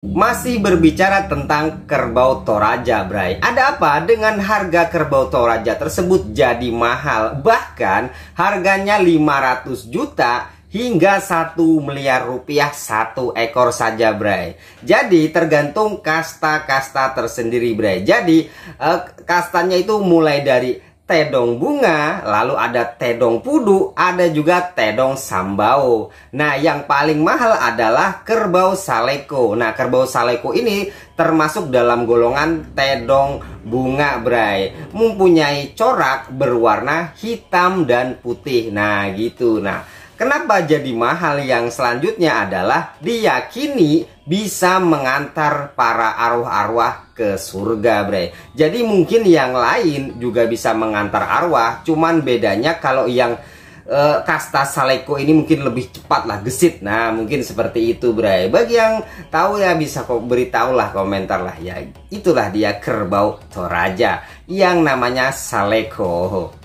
Masih berbicara tentang kerbau toraja, Bray. Ada apa dengan harga kerbau toraja tersebut jadi mahal? Bahkan harganya 500 juta hingga 1 miliar rupiah satu ekor saja, Bray. Jadi tergantung kasta-kasta tersendiri, Bray. Jadi eh, kastanya itu mulai dari tedong bunga, lalu ada tedong pudu, ada juga tedong sambau. Nah, yang paling mahal adalah kerbau saleko. Nah, kerbau saleko ini termasuk dalam golongan tedong bunga, Bray. Mempunyai corak berwarna hitam dan putih. Nah, gitu. Nah, Kenapa jadi mahal yang selanjutnya adalah diyakini bisa mengantar para arwah-arwah ke surga bre Jadi mungkin yang lain juga bisa mengantar arwah Cuman bedanya kalau yang uh, kasta Saleko ini mungkin lebih cepat lah gesit nah mungkin seperti itu bre. bagi yang tahu ya bisa kok beritahulah komentar lah ya itulah dia kerbau Toraja yang namanya Saleko